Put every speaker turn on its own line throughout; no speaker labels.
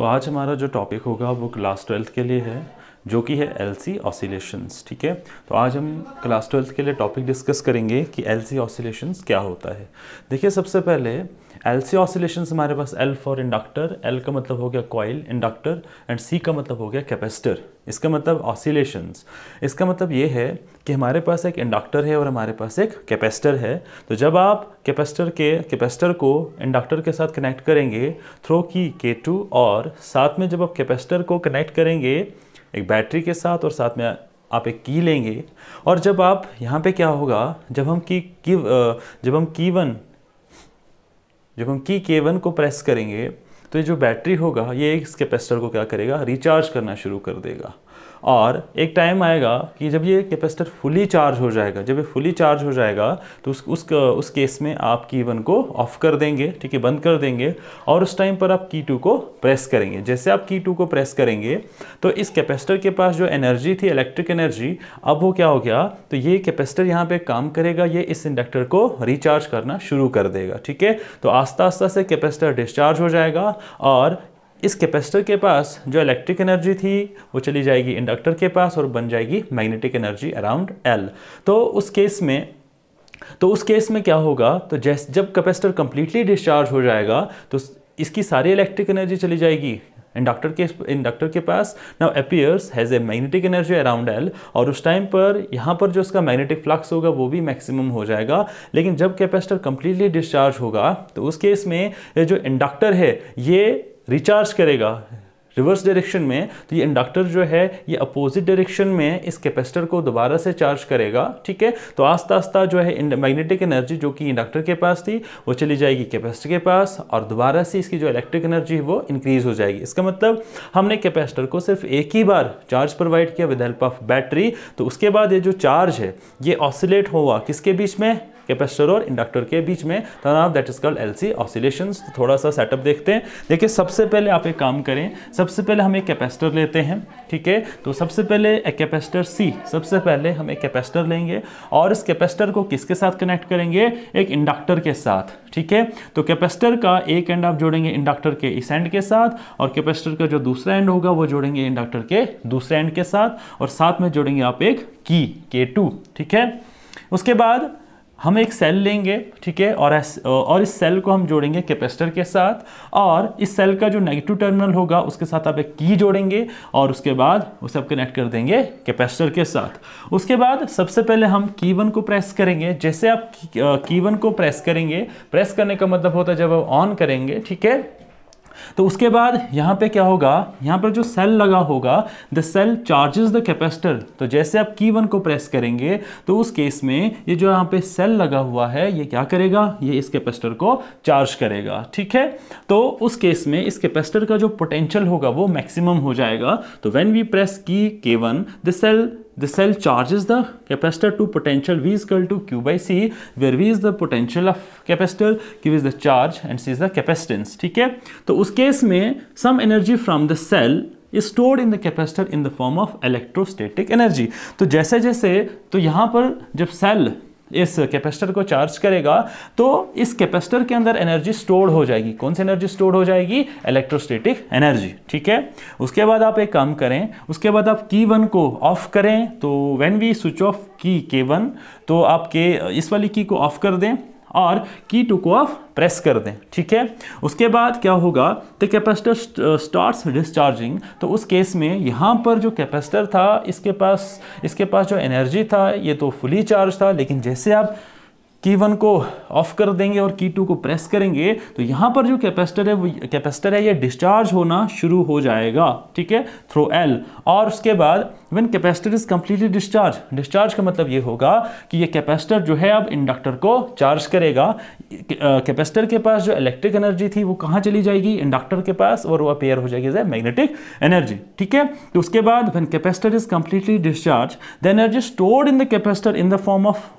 तो आज हमारा जो टॉपिक होगा वो क्लास ट्वेल्थ के लिए है जो कि है एल सी ऑसिलेशंस ठीक है तो आज हम क्लास ट्वेल्थ के लिए टॉपिक डिस्कस करेंगे कि एल सी ऑसिलेशंस क्या होता है देखिए सबसे पहले एल सी ऑसिलेशंस हमारे पास एल फॉर इंडक्टर एल का मतलब हो गया कॉयल इंडक्टर एंड सी का मतलब हो गया कैपेसिटर इसका मतलब ऑसिलेशंस इसका मतलब ये है कि हमारे पास एक इंडक्टर है और हमारे पास एक कैपेसिटर है तो जब आप कैपेसिटर के कैपेसिटर को इंडक्टर के साथ कनेक्ट करेंगे थ्रो की के टू और साथ में जब आप कैपेसिटर को कनेक्ट करेंगे एक बैटरी के साथ और साथ में आप एक की लेंगे और जब आप यहाँ पे क्या होगा जब हम की, की जब हम की वन जब हम की के वन को प्रेस करेंगे तो ये जो बैटरी होगा ये इस कैपेसिटर को क्या करेगा रिचार्ज करना शुरू कर देगा और एक टाइम आएगा कि जब ये कैपेसिटर फुली चार्ज हो जाएगा जब ये फुली चार्ज हो जाएगा तो उस उस, उस केस में आप की वन को ऑफ कर देंगे ठीक है बंद कर देंगे और उस टाइम पर आप की टू को प्रेस करेंगे जैसे आप की टू को प्रेस करेंगे तो इस कैपेसिटर के पास जो एनर्जी थी इलेक्ट्रिक एनर्जी अब वो क्या हो गया तो ये कैपेसिटर यहाँ पर काम करेगा ये इस इंडक्टर को रिचार्ज करना शुरू कर देगा ठीक है तो आस्ता आस्ता से कैपेसिटर डिस्चार्ज हो जाएगा और इस कैपेसिटर के पास जो इलेक्ट्रिक एनर्जी थी वो चली जाएगी इंडक्टर के पास और बन जाएगी मैग्नेटिक एनर्जी अराउंड एल तो उस केस में तो उस केस में क्या होगा तो जैस जब कैपेसिटर कंप्लीटली डिस्चार्ज हो जाएगा तो इसकी सारी इलेक्ट्रिक एनर्जी चली जाएगी इंडक्टर के इंडक्टर के पास now appears has a magnetic energy around L और उस टाइम पर यहाँ पर जो उसका मैग्नेटिक फ्लक्स होगा वो भी मैक्सिमम हो जाएगा लेकिन जब कैपेसिटर कंप्लीटली डिस्चार्ज होगा तो उस केस में जो इंडक्टर है ये रिचार्ज करेगा रिवर्स डायरेक्शन में तो ये इंडक्टर जो है ये अपोजिट डायरेक्शन में इस कैपेसिटर को दोबारा से चार्ज करेगा ठीक है तो आस्ता आस्ता जो है मैग्नेटिक एनर्जी जो कि इंडक्टर के पास थी वो चली जाएगी कैपेसिटर के पास और दोबारा से इसकी जो इलेक्ट्रिक एनर्जी है वो इंक्रीज हो जाएगी इसका मतलब हमने कैपेसिटर को सिर्फ एक ही बार चार्ज प्रोवाइड किया विद हेल्प ऑफ बैटरी तो उसके बाद ये जो चार्ज है ये ऑसिलेट हुआ किसके बीच में कैपेसिटर और इंडक्टर के बीच में तनाव that is called L C oscillation थोड़ा सा सेटअप देखते हैं देखिए सबसे पहले आप एक काम करें सबसे पहले हम एक कैपेसिटर लेते हैं ठीक है तो सबसे पहले एक कैपेसिटर सी सबसे पहले हम एक कैपेसिटर लेंगे और इस कैपेसिटर को किसके साथ कनेक्ट करेंगे एक इंडक्टर के साथ ठीक है तो कैपेसिटर का एक एंड आप जोड़ेंगे इंडक्टर के इस एंड के साथ और कैपेसिटर का जो दूसरा एंड होगा वो जोड़ेंगे इंडक्टर के दूसरे एंड के साथ और साथ में जोड़ेंगे आप एक की के टू ठीक है उसके बाद हम एक सेल लेंगे ठीक है और और इस सेल को हम जोड़ेंगे कैपेसिटर के साथ और इस सेल का जो नेगेटिव टर्मिनल होगा उसके साथ आप एक की जोड़ेंगे और उसके बाद उसे आप कनेक्ट कर देंगे कैपेसिटर के साथ उसके बाद सबसे पहले हम की वन को प्रेस करेंगे जैसे आप की वन को प्रेस करेंगे प्रेस करने का मतलब होता है जब आप ऑन करेंगे ठीक है तो उसके बाद यहाँ पे क्या होगा यहाँ पर जो सेल लगा होगा the cell charges the capacitor तो जैसे आप की वन को प्रेस करेंगे तो उस केस में ये जो यहाँ पे सेल लगा हुआ है ये क्या करेगा ये इस कैपेसिटर को चार्ज करेगा ठीक है तो उस केस में इस कैपेसिटर का जो पोटेंशियल होगा वो मैक्सिमम हो जाएगा तो when we press key K one the cell the cell charges the capacitor to potential V is equal to Q by C where V is the potential of capacitor Q is the charge and C is the capacitance ठीक है तो उस case में some energy from the cell is stored in the capacitor in the form of electrostatic energy तो जैसे जैसे तो यहाँ पर जब cell इस कैपेसिटर को चार्ज करेगा तो इस कैपेसिटर के अंदर एनर्जी स्टोर हो जाएगी कौन सी एनर्जी स्टोर हो जाएगी इलेक्ट्रोस्टेटिक एनर्जी ठीक है उसके बाद आप एक काम करें उसके बाद आप की वन को ऑफ करें तो व्हेन वी स्विच ऑफ की के वन तो आप के इस वाली की को ऑफ कर दें और की टू को आप प्रेस कर दें ठीक है उसके बाद क्या होगा द कैपेसिटर स्टार्ट्स डिस्चार्जिंग तो उस केस में यहाँ पर जो कैपेसिटर था इसके पास इसके पास जो एनर्जी था ये तो फुली चार्ज था लेकिन जैसे आप की वन को ऑफ कर देंगे और की टू को प्रेस करेंगे तो यहाँ पर जो कैपेसिटर है वो कैपेसिटर है ये डिस्चार्ज होना शुरू हो जाएगा ठीक है थ्रो एल और उसके बाद when capacitor is completely discharge discharge का मतलब ये होगा कि ये कैपेसिटर जो है अब इंडक्टर को चार्ज करेगा कैपेसिटर के पास जो इलेक्ट्रिक एनर्जी थी वो कहाँ चली जाएगी इंडक्टर के पास और वह अपेयर हो जाएगी जैसे मैग्नेटिक एनर्जी ठीक है तो उसके बाद when capacitor is completely discharge the energy stored in the capacitor in the form of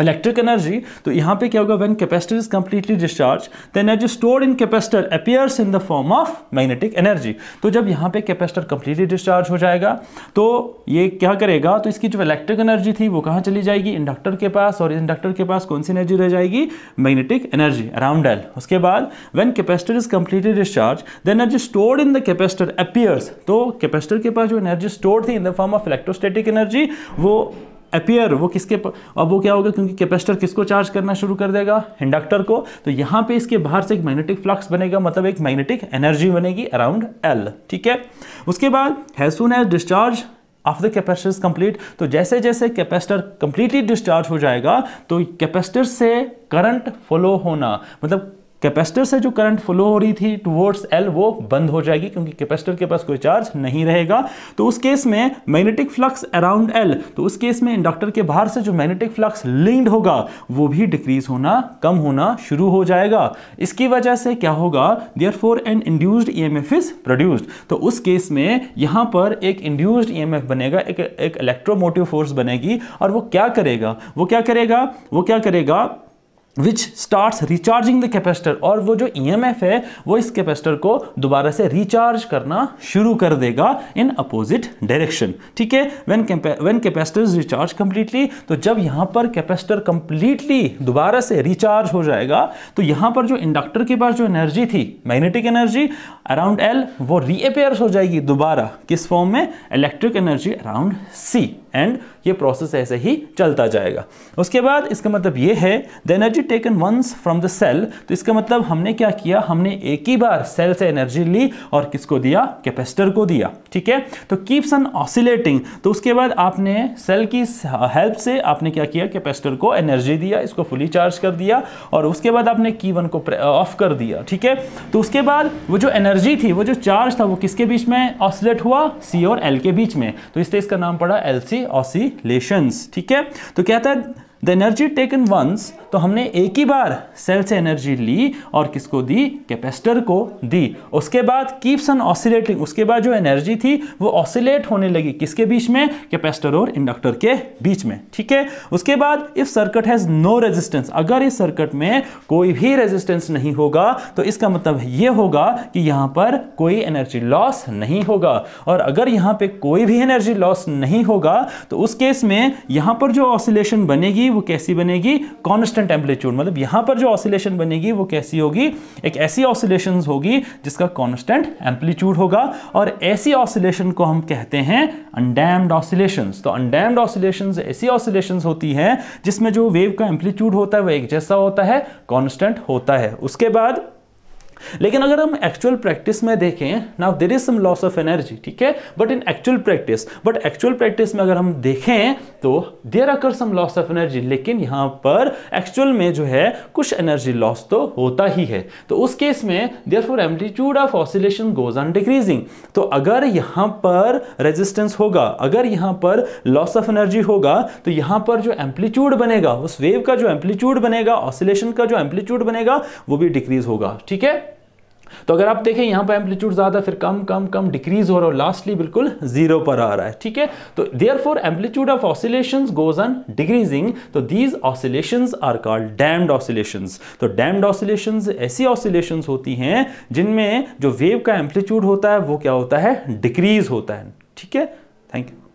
electric energy तो यहाँ पे क्या होगा when capacitor is completely discharge the energy stored in capacitor appears in the form of magnetic energy तो जब यहाँ पे capacitor completely discharge हो जाएगा तो ये क्या करेगा तो इसकी जो इलेक्ट्रिक एनर्जी थी वो कहाँ चली जाएगी इंडक्टर के पास और इंडक्टर के पास कौन सी एनर्जी रह जाएगी मैग्नेटिक एनर्जी अराउंड एल उसके बाद when capacitor is completely discharge the energy stored in the capacitor appears तो कैपेसिटर के पास जो एनर्जी स्टोर थी in the form of electrostatic energy वो अपियर वो किसके अब वो क्या होगा क्योंकि कैपेसिटर किसको चार्ज करना शुरू कर देगा इंडक्टर को तो यहाँ पे इसके बाहर से एक मैग्नेटिक फ्लक्स बनेगा मतलब एक मैग्नेटिक एनर्जी बनेगी अराउंड एल ठीक है उसके बाद as soon as discharge of the capacitor complete तो जैसे जैसे कैपेसिटर कंप्लीटली डिस्चार्ज हो जाएगा तो कैपेसिटर से करंट फ्लो होना मतलब कैपेसिटर से जो करंट फ्लो हो रही थी टुवर्ड्स एल वो बंद हो जाएगी क्योंकि कैपेसिटर के पास कोई चार्ज नहीं रहेगा तो उस केस में मैग्नेटिक फ्लक्स अराउंड एल तो उस केस में इंडक्टर के बाहर से जो मैग्नेटिक फ्लक्स लिंक्ड होगा वो भी डिक्रीज होना कम होना शुरू हो जाएगा इसकी वजह से क्या होगा therefore an induced E M F is produced तो उस केस में यहाँ पर एक इंड्यूस्ड ई एम एफ बनेगा एक एक इलेक्ट्रोमोटिव फोर्स बनेगी और वो क्या करेगा वो क्या करेगा वो क्या करेगा which start recharging the capacitor और वो जो ई e है वो इस कैपेसिटर को दोबारा से रिचार्ज करना शुरू कर देगा इन अपोजिट डायरेक्शन ठीक है when when capacitor is recharge completely तो जब यहाँ पर कैपेसिटर कम्प्लीटली दोबारा से रिचार्ज हो जाएगा तो यहाँ पर जो इंडक्टर के पास जो एनर्जी थी मैग्नेटिक एनर्जी अराउंड एल वो रीअपेयर हो जाएगी दोबारा किस फॉर्म में electric energy around C and ये प्रोसेस ऐसे ही चलता जाएगा उसके बाद इसका मतलब ये है the energy taken once from the cell तो इसका मतलब हमने क्या किया हमने एक ही बार सेल से एनर्जी ली और किसको दिया कैपेसिटर को दिया ठीक है तो कीप्स ऑन ऑसिलेटिंग तो उसके बाद आपने सेल की हेल्प से आपने क्या किया कैपेसिटर को एनर्जी दिया इसको फुली चार्ज कर दिया और उसके बाद आपने की वन को ऑफ कर दिया ठीक है तो उसके बाद वो जो एनर्जी थी वो जो चार्ज था वो किसके बीच में ऑसिलेट हुआ सी और एल के बीच में तो इसलिए इसका नाम पड़ा एल सी ऑसिलेशंस ठीक है तो कहता है द एनर्जी टेकन वंस तो हमने एक ही बार सेल से एनर्जी ली और किसको दी कैपेसिटर को दी उसके बाद कीप्स ऑन ऑसिलेटिंग उसके बाद जो एनर्जी थी वो ऑसिलेट होने लगी किसके बीच में कैपेसिटर और इंडक्टर के बीच में ठीक है उसके बाद if circuit has no resistance अगर इस सर्किट में कोई भी रेजिस्टेंस नहीं होगा तो इसका मतलब ये होगा कि यहाँ पर कोई एनर्जी लॉस नहीं होगा और अगर यहाँ पर कोई भी एनर्जी लॉस नहीं होगा तो उस केस में यहाँ पर जो ऑसिलेशन बनेगी बनेगी वो कैसी बनेगी कॉन्स्टेंट एम्पलीट्यूड मतलब यहां पर जो ऑसिलेशन बनेगी वो कैसी होगी एक ऐसी ऑसिलेशन होगी जिसका कॉन्स्टेंट एम्पलीट्यूड होगा और ऐसी ऑसिलेशन को हम कहते हैं अनडैम्ड ऑसिलेशन तो अनडैम्ड ऑसिलेशन ऐसी ऑसिलेशन होती है जिसमें जो वेव का एम्पलीट्यूड होता है वह एक जैसा होता है कॉन्स्टेंट होता है उसके बाद लेकिन अगर हम एक्चुअल प्रैक्टिस में देखें now there is some loss of energy ठीक है but in actual practice but actual practice में अगर हम देखें तो देर आकर सम लॉस ऑफ एनर्जी लेकिन यहां पर एक्चुअल में जो है कुछ एनर्जी लॉस तो होता ही है तो उस केस में therefore amplitude of oscillation goes on decreasing तो अगर यहां पर रेजिस्टेंस होगा अगर यहां पर लॉस ऑफ एनर्जी होगा तो यहां पर जो एम्पलीट्यूड बनेगा उस वेव का जो एम्पलीट्यूड बनेगा ऑसिलेशन का जो एम्पलीट्यूड बनेगा वो भी डिक्रीज होगा ठीक है तो अगर आप देखें यहां पर एम्पलीट्यूड ज़्यादा फिर कम कम कम डिक्रीज हो रहा है लास्टली बिल्कुल जीरो पर आ रहा है ठीक है तो therefore amplitude of oscillation goes on decreasing तो these oscillation are called damped oscillation तो डैम्ड ऑसिलेशन ऐसी ऑसिलेशन होती हैं जिनमें जो वेव का एम्पलीट्यूड होता है वो क्या होता है डिक्रीज होता है ठीक है थैंक यू